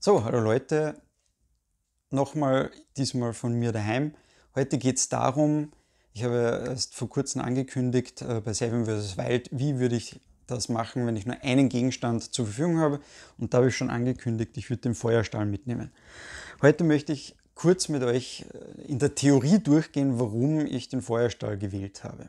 So, hallo Leute, nochmal diesmal von mir daheim. Heute geht es darum, ich habe erst vor kurzem angekündigt äh, bei Seven vs. Wild, wie würde ich das machen, wenn ich nur einen Gegenstand zur Verfügung habe. Und da habe ich schon angekündigt, ich würde den Feuerstahl mitnehmen. Heute möchte ich kurz mit euch äh, in der Theorie durchgehen, warum ich den Feuerstahl gewählt habe.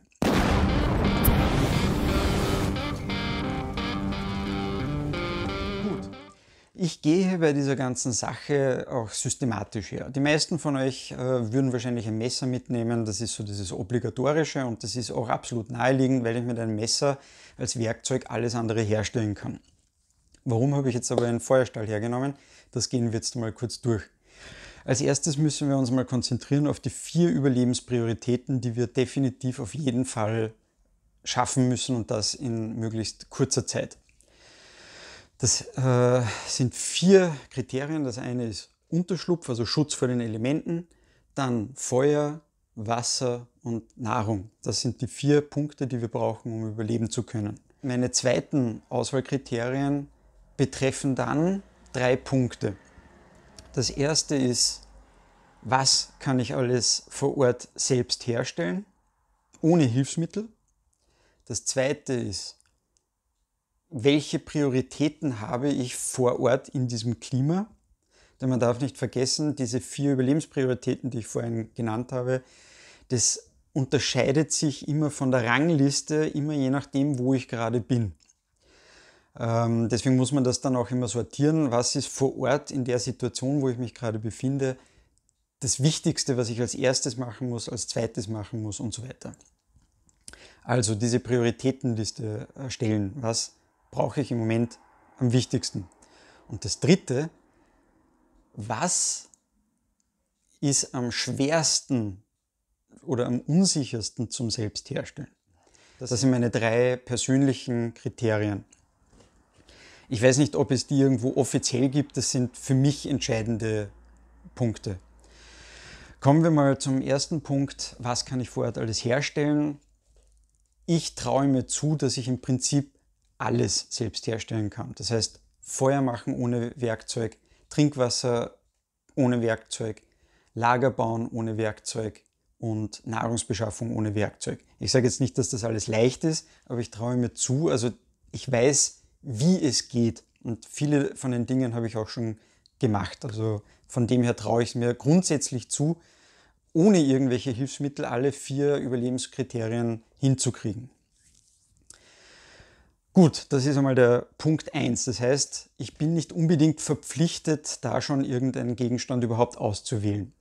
Ich gehe bei dieser ganzen Sache auch systematisch her. Die meisten von euch äh, würden wahrscheinlich ein Messer mitnehmen. Das ist so dieses Obligatorische und das ist auch absolut naheliegend, weil ich mit einem Messer als Werkzeug alles andere herstellen kann. Warum habe ich jetzt aber einen Feuerstahl hergenommen? Das gehen wir jetzt mal kurz durch. Als erstes müssen wir uns mal konzentrieren auf die vier Überlebensprioritäten, die wir definitiv auf jeden Fall schaffen müssen und das in möglichst kurzer Zeit. Das äh, sind vier Kriterien. Das eine ist Unterschlupf, also Schutz vor den Elementen, dann Feuer, Wasser und Nahrung. Das sind die vier Punkte, die wir brauchen, um überleben zu können. Meine zweiten Auswahlkriterien betreffen dann drei Punkte. Das erste ist, was kann ich alles vor Ort selbst herstellen, ohne Hilfsmittel. Das zweite ist, welche Prioritäten habe ich vor Ort in diesem Klima? Denn man darf nicht vergessen, diese vier Überlebensprioritäten, die ich vorhin genannt habe, das unterscheidet sich immer von der Rangliste, immer je nachdem, wo ich gerade bin. Ähm, deswegen muss man das dann auch immer sortieren. Was ist vor Ort in der Situation, wo ich mich gerade befinde, das Wichtigste, was ich als erstes machen muss, als zweites machen muss und so weiter. Also diese Prioritätenliste erstellen. Äh, was brauche ich im Moment am wichtigsten? Und das Dritte, was ist am schwersten oder am unsichersten zum Selbstherstellen? Das sind meine drei persönlichen Kriterien. Ich weiß nicht, ob es die irgendwo offiziell gibt, das sind für mich entscheidende Punkte. Kommen wir mal zum ersten Punkt, was kann ich vor Ort alles herstellen? Ich traue mir zu, dass ich im Prinzip alles selbst herstellen kann. Das heißt, Feuer machen ohne Werkzeug, Trinkwasser ohne Werkzeug, Lager bauen ohne Werkzeug und Nahrungsbeschaffung ohne Werkzeug. Ich sage jetzt nicht, dass das alles leicht ist, aber ich traue mir zu, also ich weiß, wie es geht und viele von den Dingen habe ich auch schon gemacht. Also von dem her traue ich es mir grundsätzlich zu, ohne irgendwelche Hilfsmittel alle vier Überlebenskriterien hinzukriegen. Gut, das ist einmal der Punkt 1. Das heißt, ich bin nicht unbedingt verpflichtet, da schon irgendeinen Gegenstand überhaupt auszuwählen.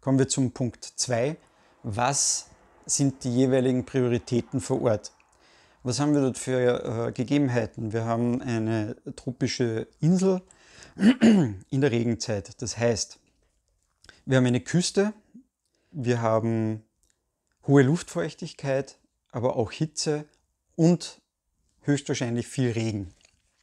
Kommen wir zum Punkt 2. Was sind die jeweiligen Prioritäten vor Ort? Was haben wir dort für äh, Gegebenheiten? Wir haben eine tropische Insel in der Regenzeit. Das heißt, wir haben eine Küste, wir haben hohe Luftfeuchtigkeit, aber auch Hitze und höchstwahrscheinlich viel Regen.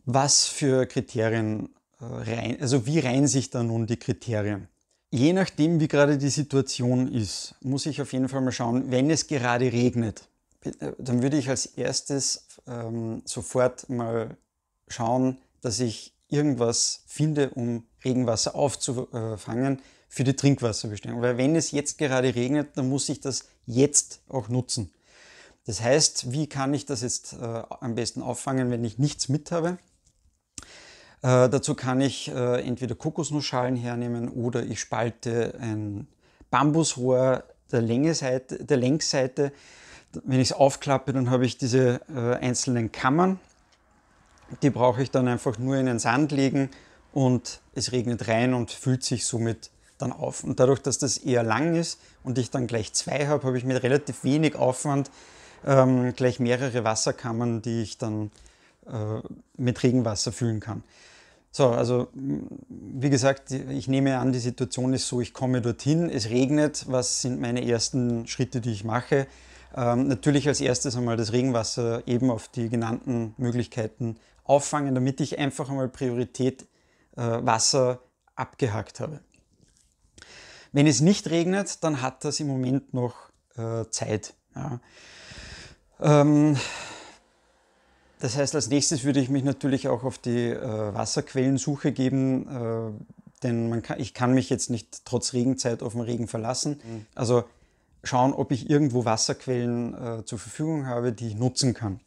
Was für Kriterien äh, also wie reihen sich da nun die Kriterien? Je nachdem, wie gerade die Situation ist, muss ich auf jeden Fall mal schauen, wenn es gerade regnet, äh, dann würde ich als erstes ähm, sofort mal schauen, dass ich irgendwas finde, um Regenwasser aufzufangen äh, für die Trinkwasserbestellung. Weil wenn es jetzt gerade regnet, dann muss ich das jetzt auch nutzen. Das heißt, wie kann ich das jetzt äh, am besten auffangen, wenn ich nichts mit habe? Äh, dazu kann ich äh, entweder Kokosnussschalen hernehmen oder ich spalte ein Bambusrohr der, Länge Seite, der Längsseite. Wenn ich es aufklappe, dann habe ich diese äh, einzelnen Kammern. Die brauche ich dann einfach nur in den Sand legen und es regnet rein und füllt sich somit dann auf. Und dadurch, dass das eher lang ist und ich dann gleich zwei habe, habe ich mit relativ wenig Aufwand ähm, gleich mehrere Wasserkammern, die ich dann äh, mit Regenwasser füllen kann. So, also wie gesagt, ich nehme an, die Situation ist so, ich komme dorthin, es regnet, was sind meine ersten Schritte, die ich mache? Ähm, natürlich als erstes einmal das Regenwasser eben auf die genannten Möglichkeiten auffangen, damit ich einfach einmal Priorität äh, Wasser abgehackt habe. Wenn es nicht regnet, dann hat das im Moment noch äh, Zeit. Ja. Ähm, das heißt, als nächstes würde ich mich natürlich auch auf die äh, Wasserquellensuche geben, äh, denn kann, ich kann mich jetzt nicht trotz Regenzeit auf den Regen verlassen. Mhm. Also schauen, ob ich irgendwo Wasserquellen äh, zur Verfügung habe, die ich nutzen kann.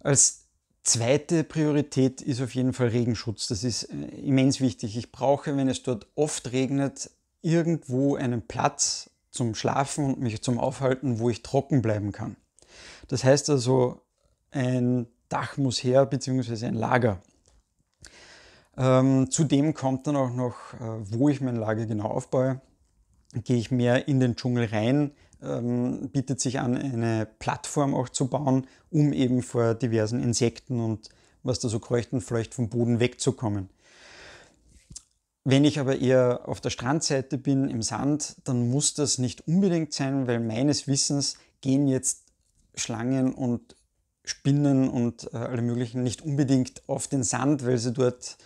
Als zweite Priorität ist auf jeden Fall Regenschutz. Das ist äh, immens wichtig. Ich brauche, wenn es dort oft regnet, irgendwo einen Platz zum Schlafen und mich zum Aufhalten, wo ich trocken bleiben kann. Das heißt also, ein Dach muss her, beziehungsweise ein Lager. Ähm, zudem kommt dann auch noch, äh, wo ich mein Lager genau aufbaue. Gehe ich mehr in den Dschungel rein, ähm, bietet sich an, eine Plattform auch zu bauen, um eben vor diversen Insekten und was da so kreucht und fleucht vom Boden wegzukommen. Wenn ich aber eher auf der Strandseite bin, im Sand, dann muss das nicht unbedingt sein, weil meines Wissens gehen jetzt Schlangen und Spinnen und äh, alle möglichen nicht unbedingt auf den Sand, weil sie dort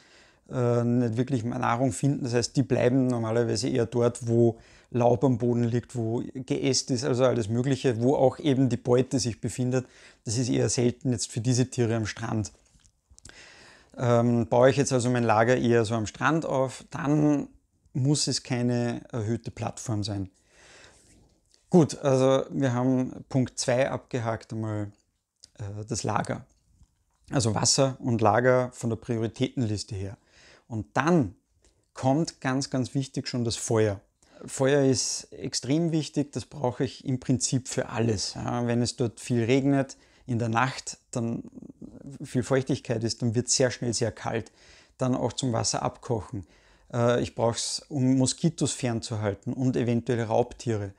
äh, nicht wirklich mehr Nahrung finden. Das heißt, die bleiben normalerweise eher dort, wo Laub am Boden liegt, wo geäst ist, also alles Mögliche, wo auch eben die Beute sich befindet. Das ist eher selten jetzt für diese Tiere am Strand. Ähm, baue ich jetzt also mein Lager eher so am Strand auf, dann muss es keine erhöhte Plattform sein. Gut, also wir haben Punkt 2 abgehakt, einmal äh, das Lager. Also Wasser und Lager von der Prioritätenliste her. Und dann kommt ganz, ganz wichtig schon das Feuer. Feuer ist extrem wichtig, das brauche ich im Prinzip für alles. Ja, wenn es dort viel regnet, in der Nacht dann äh, viel Feuchtigkeit ist, dann wird es sehr schnell sehr kalt. Dann auch zum Wasser abkochen. Äh, ich brauche es, um Moskitos fernzuhalten und eventuell Raubtiere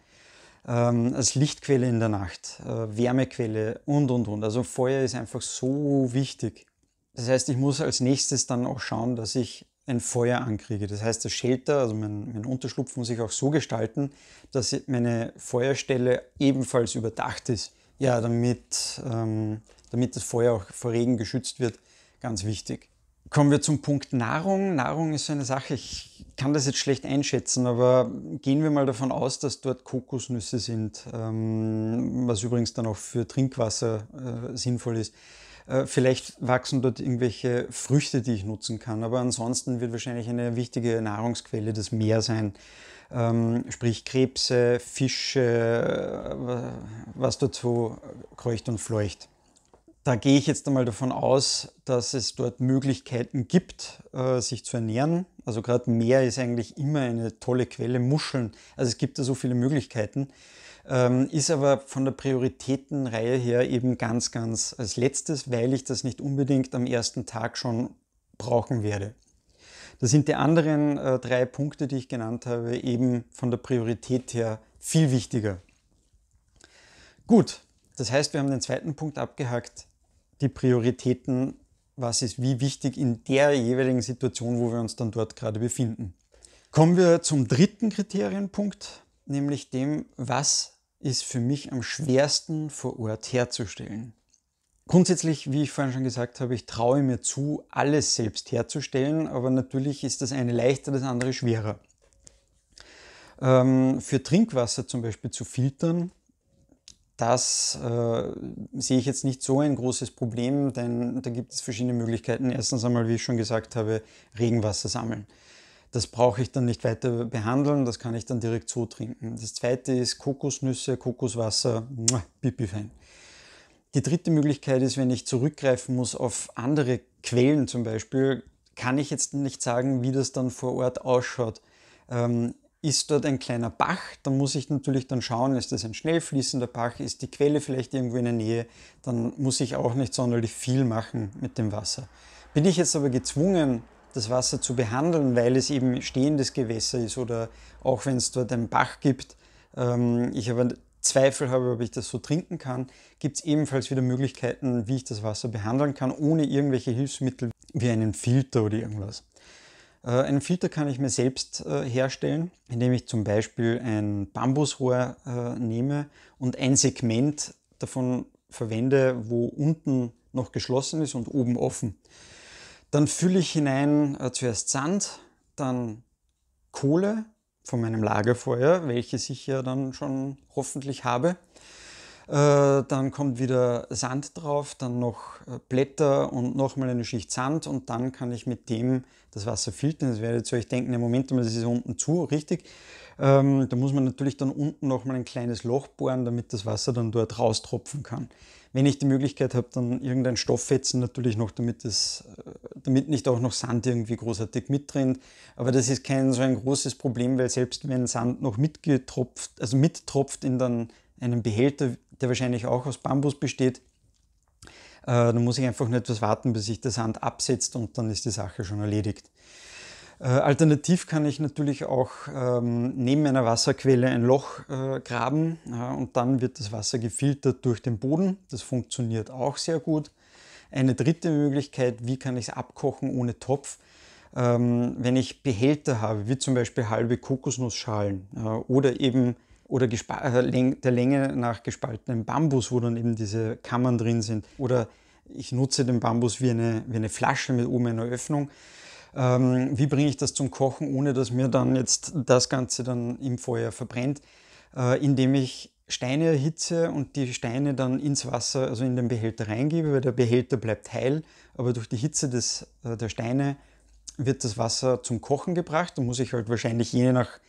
ähm, als Lichtquelle in der Nacht, äh, Wärmequelle und, und, und. Also Feuer ist einfach so wichtig. Das heißt, ich muss als nächstes dann auch schauen, dass ich ein Feuer ankriege. Das heißt, das Shelter, also mein, mein Unterschlupf muss ich auch so gestalten, dass meine Feuerstelle ebenfalls überdacht ist. Ja, damit, ähm, damit das Feuer auch vor Regen geschützt wird, ganz wichtig. Kommen wir zum Punkt Nahrung. Nahrung ist so eine Sache, ich kann das jetzt schlecht einschätzen, aber gehen wir mal davon aus, dass dort Kokosnüsse sind, ähm, was übrigens dann auch für Trinkwasser äh, sinnvoll ist. Äh, vielleicht wachsen dort irgendwelche Früchte, die ich nutzen kann, aber ansonsten wird wahrscheinlich eine wichtige Nahrungsquelle das Meer sein. Ähm, sprich Krebse, Fische, äh, was dort so kreucht und fleucht. Da gehe ich jetzt einmal davon aus, dass es dort Möglichkeiten gibt, äh, sich zu ernähren. Also gerade Meer ist eigentlich immer eine tolle Quelle. Muscheln, also es gibt da so viele Möglichkeiten. Ähm, ist aber von der Prioritätenreihe her eben ganz, ganz als letztes, weil ich das nicht unbedingt am ersten Tag schon brauchen werde. Da sind die anderen äh, drei Punkte, die ich genannt habe, eben von der Priorität her viel wichtiger. Gut, das heißt, wir haben den zweiten Punkt abgehakt die Prioritäten, was ist wie wichtig in der jeweiligen Situation, wo wir uns dann dort gerade befinden. Kommen wir zum dritten Kriterienpunkt, nämlich dem, was ist für mich am schwersten vor Ort herzustellen. Grundsätzlich, wie ich vorhin schon gesagt habe, ich traue mir zu, alles selbst herzustellen, aber natürlich ist das eine leichter, das andere schwerer. Ähm, für Trinkwasser zum Beispiel zu filtern, das äh, sehe ich jetzt nicht so ein großes Problem, denn da gibt es verschiedene Möglichkeiten. Erstens einmal, wie ich schon gesagt habe, Regenwasser sammeln. Das brauche ich dann nicht weiter behandeln, das kann ich dann direkt so trinken. Das zweite ist Kokosnüsse, Kokoswasser, pipi-fein. Die dritte Möglichkeit ist, wenn ich zurückgreifen muss auf andere Quellen zum Beispiel, kann ich jetzt nicht sagen, wie das dann vor Ort ausschaut. Ähm, ist dort ein kleiner Bach, dann muss ich natürlich dann schauen, ist das ein schnell fließender Bach, ist die Quelle vielleicht irgendwo in der Nähe, dann muss ich auch nicht sonderlich viel machen mit dem Wasser. Bin ich jetzt aber gezwungen, das Wasser zu behandeln, weil es eben stehendes Gewässer ist oder auch wenn es dort einen Bach gibt, ähm, ich aber Zweifel habe, ob ich das so trinken kann, gibt es ebenfalls wieder Möglichkeiten, wie ich das Wasser behandeln kann, ohne irgendwelche Hilfsmittel wie einen Filter oder irgendwas. Äh, einen Filter kann ich mir selbst äh, herstellen, indem ich zum Beispiel ein Bambusrohr äh, nehme und ein Segment davon verwende, wo unten noch geschlossen ist und oben offen. Dann fülle ich hinein zuerst Sand, dann Kohle von meinem Lagerfeuer, welches ich ja dann schon hoffentlich habe. Äh, dann kommt wieder Sand drauf, dann noch äh, Blätter und nochmal eine Schicht Sand und dann kann ich mit dem das Wasser filtern. Jetzt werdet ihr euch denken, im Moment mal, das ist unten zu, richtig. Ähm, da muss man natürlich dann unten nochmal ein kleines Loch bohren, damit das Wasser dann dort raustropfen kann. Wenn ich die Möglichkeit habe, dann irgendein Stofffetzen natürlich noch, damit, das, äh, damit nicht auch noch Sand irgendwie großartig mittrennt. Aber das ist kein so ein großes Problem, weil selbst wenn Sand noch mitgetropft, also mittropft in dann einen Behälter, der wahrscheinlich auch aus Bambus besteht. Äh, dann muss ich einfach nur etwas warten, bis sich der Sand absetzt und dann ist die Sache schon erledigt. Äh, alternativ kann ich natürlich auch ähm, neben einer Wasserquelle ein Loch äh, graben ja, und dann wird das Wasser gefiltert durch den Boden. Das funktioniert auch sehr gut. Eine dritte Möglichkeit, wie kann ich es abkochen ohne Topf? Ähm, wenn ich Behälter habe, wie zum Beispiel halbe Kokosnussschalen äh, oder eben oder also der Länge nach gespaltenem Bambus, wo dann eben diese Kammern drin sind. Oder ich nutze den Bambus wie eine, wie eine Flasche mit oben einer Öffnung. Ähm, wie bringe ich das zum Kochen, ohne dass mir dann jetzt das Ganze dann im Feuer verbrennt? Äh, indem ich Steine erhitze und die Steine dann ins Wasser, also in den Behälter reingebe, weil der Behälter bleibt heil, aber durch die Hitze des, äh, der Steine wird das Wasser zum Kochen gebracht. Da muss ich halt wahrscheinlich je nach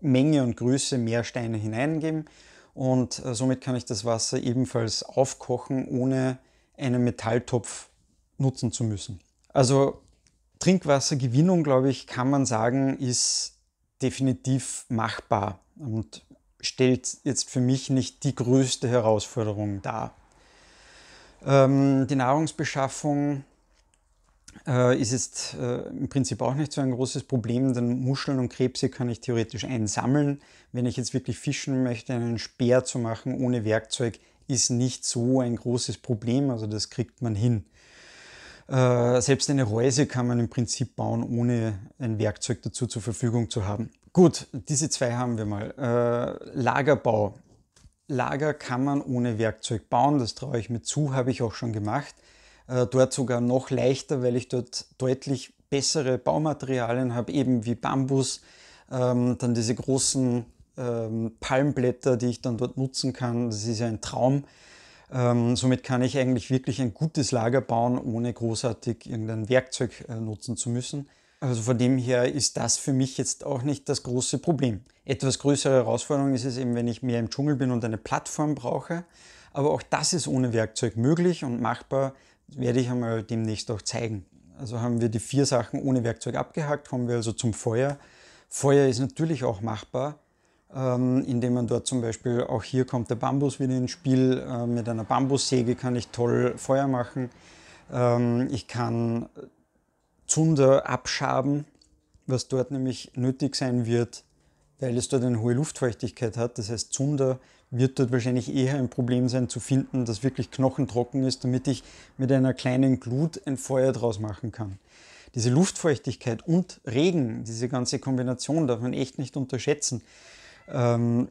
Menge und Größe mehr Steine hineingeben und äh, somit kann ich das Wasser ebenfalls aufkochen, ohne einen Metalltopf nutzen zu müssen. Also Trinkwassergewinnung, glaube ich, kann man sagen, ist definitiv machbar und stellt jetzt für mich nicht die größte Herausforderung dar. Ähm, die Nahrungsbeschaffung äh, ist jetzt äh, im Prinzip auch nicht so ein großes Problem, denn Muscheln und Krebse kann ich theoretisch einsammeln. Wenn ich jetzt wirklich fischen möchte, einen Speer zu machen ohne Werkzeug, ist nicht so ein großes Problem, also das kriegt man hin. Äh, selbst eine Reuse kann man im Prinzip bauen, ohne ein Werkzeug dazu zur Verfügung zu haben. Gut, diese zwei haben wir mal. Äh, Lagerbau. Lager kann man ohne Werkzeug bauen, das traue ich mir zu, habe ich auch schon gemacht äh, dort sogar noch leichter, weil ich dort deutlich bessere Baumaterialien habe, eben wie Bambus, ähm, dann diese großen ähm, Palmblätter, die ich dann dort nutzen kann. Das ist ja ein Traum. Ähm, somit kann ich eigentlich wirklich ein gutes Lager bauen, ohne großartig irgendein Werkzeug äh, nutzen zu müssen. Also von dem her ist das für mich jetzt auch nicht das große Problem. Etwas größere Herausforderung ist es eben, wenn ich mehr im Dschungel bin und eine Plattform brauche. Aber auch das ist ohne Werkzeug möglich und machbar, werde ich einmal demnächst auch zeigen. Also haben wir die vier Sachen ohne Werkzeug abgehakt, kommen wir also zum Feuer. Feuer ist natürlich auch machbar, ähm, indem man dort zum Beispiel, auch hier kommt der Bambus wieder ins Spiel, äh, mit einer Bambussäge kann ich toll Feuer machen. Ähm, ich kann Zunder abschaben, was dort nämlich nötig sein wird, weil es dort eine hohe Luftfeuchtigkeit hat. Das heißt, Zunder wird dort wahrscheinlich eher ein Problem sein zu finden, das wirklich knochentrocken ist, damit ich mit einer kleinen Glut ein Feuer draus machen kann. Diese Luftfeuchtigkeit und Regen, diese ganze Kombination darf man echt nicht unterschätzen. Ähm,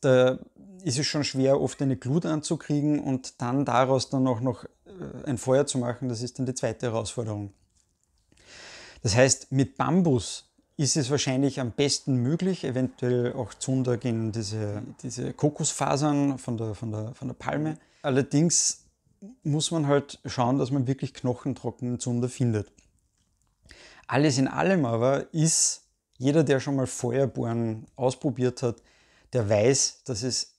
da ist es schon schwer, oft eine Glut anzukriegen und dann daraus dann auch noch äh, ein Feuer zu machen. Das ist dann die zweite Herausforderung. Das heißt, mit Bambus ist es wahrscheinlich am besten möglich, eventuell auch Zunder gegen diese, diese Kokosfasern von der, von, der, von der Palme. Allerdings muss man halt schauen, dass man wirklich knochentrockenen Zunder findet. Alles in allem aber ist jeder, der schon mal Feuerbohren ausprobiert hat, der weiß, dass es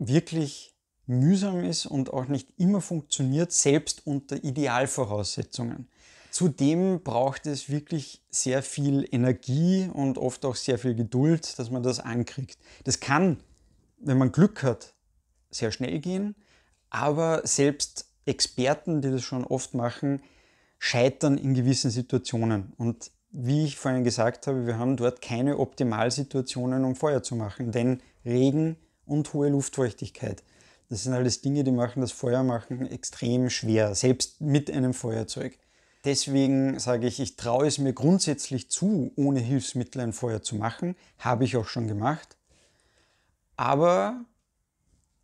wirklich mühsam ist und auch nicht immer funktioniert, selbst unter Idealvoraussetzungen. Zudem braucht es wirklich sehr viel Energie und oft auch sehr viel Geduld, dass man das ankriegt. Das kann, wenn man Glück hat, sehr schnell gehen, aber selbst Experten, die das schon oft machen, scheitern in gewissen Situationen. Und wie ich vorhin gesagt habe, wir haben dort keine Optimalsituationen, um Feuer zu machen, denn Regen und hohe Luftfeuchtigkeit. Das sind alles Dinge, die machen das Feuermachen extrem schwer, selbst mit einem Feuerzeug. Deswegen sage ich, ich traue es mir grundsätzlich zu, ohne Hilfsmittel ein Feuer zu machen. Habe ich auch schon gemacht. Aber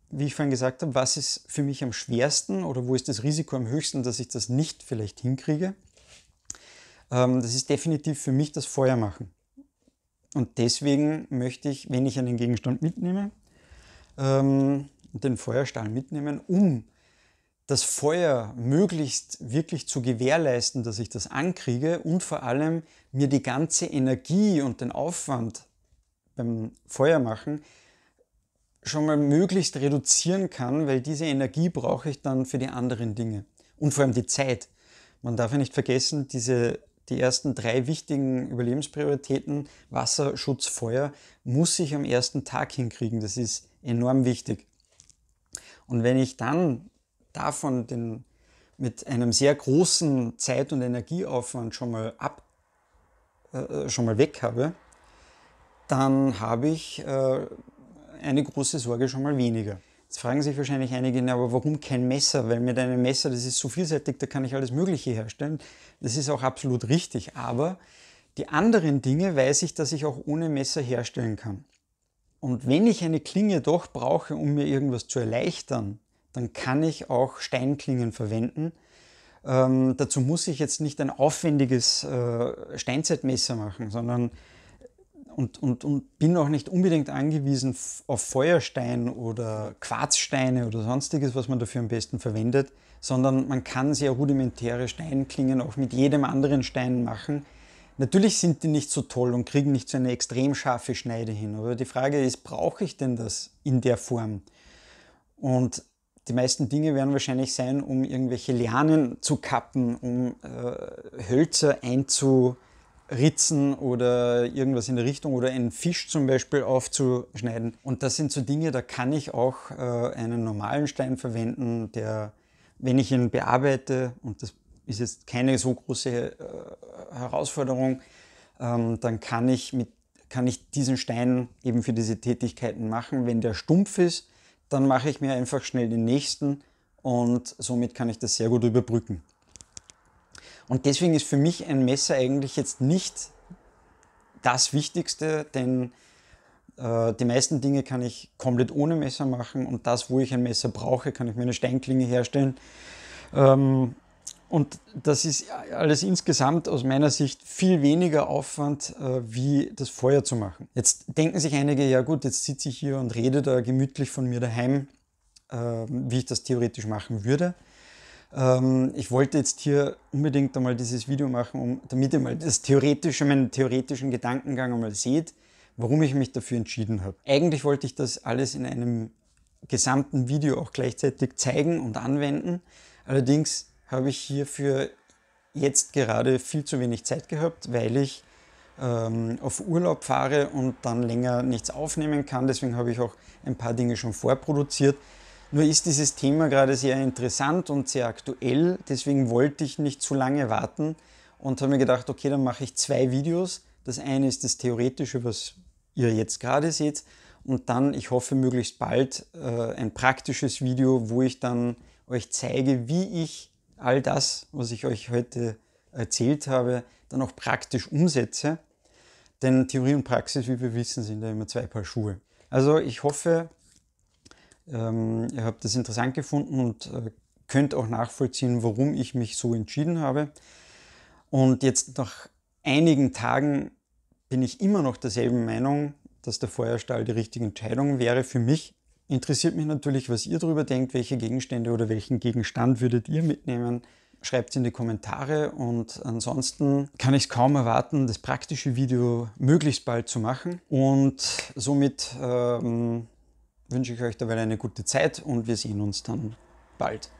wie ich vorhin gesagt habe, was ist für mich am schwersten oder wo ist das Risiko am höchsten, dass ich das nicht vielleicht hinkriege? Ähm, das ist definitiv für mich das Feuer machen. Und deswegen möchte ich, wenn ich einen Gegenstand mitnehme, ähm, den Feuerstahl mitnehmen, um das Feuer möglichst wirklich zu gewährleisten, dass ich das ankriege und vor allem mir die ganze Energie und den Aufwand beim Feuer machen schon mal möglichst reduzieren kann, weil diese Energie brauche ich dann für die anderen Dinge und vor allem die Zeit. Man darf ja nicht vergessen, diese, die ersten drei wichtigen Überlebensprioritäten, Wasser, Schutz, Feuer, muss ich am ersten Tag hinkriegen. Das ist enorm wichtig. Und wenn ich dann davon den, mit einem sehr großen Zeit- und Energieaufwand schon mal, ab, äh, äh, schon mal weg habe, dann habe ich äh, eine große Sorge schon mal weniger. Jetzt fragen sich wahrscheinlich einige, na, aber warum kein Messer? Weil mit einem Messer, das ist so vielseitig, da kann ich alles Mögliche herstellen. Das ist auch absolut richtig. Aber die anderen Dinge weiß ich, dass ich auch ohne Messer herstellen kann. Und wenn ich eine Klinge doch brauche, um mir irgendwas zu erleichtern, dann kann ich auch Steinklingen verwenden. Ähm, dazu muss ich jetzt nicht ein aufwendiges äh, Steinzeitmesser machen, sondern und, und, und bin auch nicht unbedingt angewiesen auf Feuerstein oder Quarzsteine oder sonstiges, was man dafür am besten verwendet, sondern man kann sehr rudimentäre Steinklingen auch mit jedem anderen Stein machen. Natürlich sind die nicht so toll und kriegen nicht so eine extrem scharfe Schneide hin, aber die Frage ist, brauche ich denn das in der Form? Und die meisten Dinge werden wahrscheinlich sein, um irgendwelche Lianen zu kappen, um äh, Hölzer einzuritzen oder irgendwas in der Richtung oder einen Fisch zum Beispiel aufzuschneiden. Und das sind so Dinge, da kann ich auch äh, einen normalen Stein verwenden, der, wenn ich ihn bearbeite, und das ist jetzt keine so große äh, Herausforderung, ähm, dann kann ich, mit, kann ich diesen Stein eben für diese Tätigkeiten machen. Wenn der stumpf ist, dann mache ich mir einfach schnell den nächsten und somit kann ich das sehr gut überbrücken. Und deswegen ist für mich ein Messer eigentlich jetzt nicht das Wichtigste, denn äh, die meisten Dinge kann ich komplett ohne Messer machen und das, wo ich ein Messer brauche, kann ich mir eine Steinklinge herstellen. Ähm, und das ist alles insgesamt aus meiner Sicht viel weniger Aufwand, äh, wie das Feuer zu machen. Jetzt denken sich einige, ja gut, jetzt sitze ich hier und rede da gemütlich von mir daheim, äh, wie ich das theoretisch machen würde. Ähm, ich wollte jetzt hier unbedingt einmal dieses Video machen, um, damit ihr mal das theoretische, meinen theoretischen Gedankengang einmal seht, warum ich mich dafür entschieden habe. Eigentlich wollte ich das alles in einem gesamten Video auch gleichzeitig zeigen und anwenden. Allerdings habe ich hierfür jetzt gerade viel zu wenig Zeit gehabt, weil ich ähm, auf Urlaub fahre und dann länger nichts aufnehmen kann. Deswegen habe ich auch ein paar Dinge schon vorproduziert. Nur ist dieses Thema gerade sehr interessant und sehr aktuell. Deswegen wollte ich nicht zu lange warten und habe mir gedacht, okay, dann mache ich zwei Videos. Das eine ist das Theoretische, was ihr jetzt gerade seht. Und dann, ich hoffe, möglichst bald äh, ein praktisches Video, wo ich dann euch zeige, wie ich all das, was ich euch heute erzählt habe, dann auch praktisch umsetze. Denn Theorie und Praxis, wie wir wissen, sind ja immer zwei Paar Schuhe. Also ich hoffe, ähm, ihr habt das interessant gefunden und äh, könnt auch nachvollziehen, warum ich mich so entschieden habe. Und jetzt nach einigen Tagen bin ich immer noch derselben Meinung, dass der Feuerstahl die richtige Entscheidung wäre für mich. Interessiert mich natürlich, was ihr darüber denkt, welche Gegenstände oder welchen Gegenstand würdet ihr mitnehmen. Schreibt es in die Kommentare und ansonsten kann ich es kaum erwarten, das praktische Video möglichst bald zu machen. Und somit ähm, wünsche ich euch dabei eine gute Zeit und wir sehen uns dann bald.